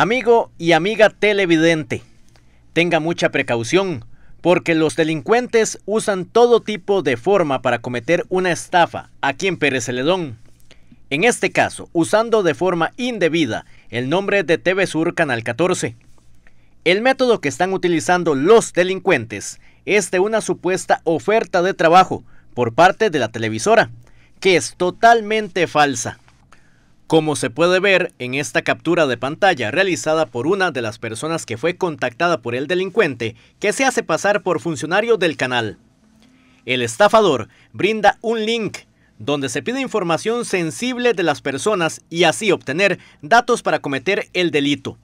Amigo y amiga televidente, tenga mucha precaución porque los delincuentes usan todo tipo de forma para cometer una estafa aquí en Pérez Celedón. En este caso, usando de forma indebida el nombre de TV Sur Canal 14. El método que están utilizando los delincuentes es de una supuesta oferta de trabajo por parte de la televisora, que es totalmente falsa. Como se puede ver en esta captura de pantalla realizada por una de las personas que fue contactada por el delincuente, que se hace pasar por funcionario del canal. El estafador brinda un link donde se pide información sensible de las personas y así obtener datos para cometer el delito.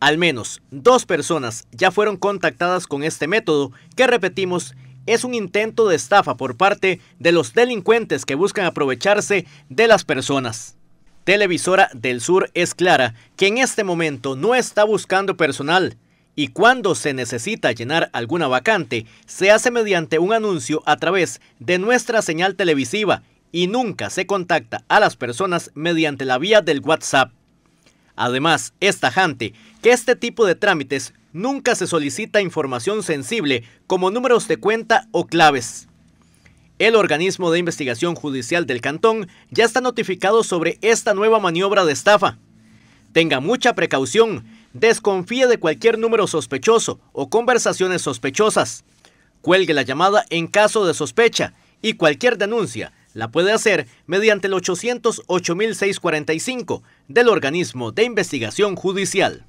Al menos dos personas ya fueron contactadas con este método que repetimos es un intento de estafa por parte de los delincuentes que buscan aprovecharse de las personas. Televisora del Sur es clara que en este momento no está buscando personal y cuando se necesita llenar alguna vacante, se hace mediante un anuncio a través de nuestra señal televisiva y nunca se contacta a las personas mediante la vía del WhatsApp. Además, es tajante que este tipo de trámites nunca se solicita información sensible como números de cuenta o claves. El organismo de investigación judicial del cantón ya está notificado sobre esta nueva maniobra de estafa. Tenga mucha precaución, desconfíe de cualquier número sospechoso o conversaciones sospechosas. Cuelgue la llamada en caso de sospecha y cualquier denuncia la puede hacer mediante el 808.645 del organismo de investigación judicial.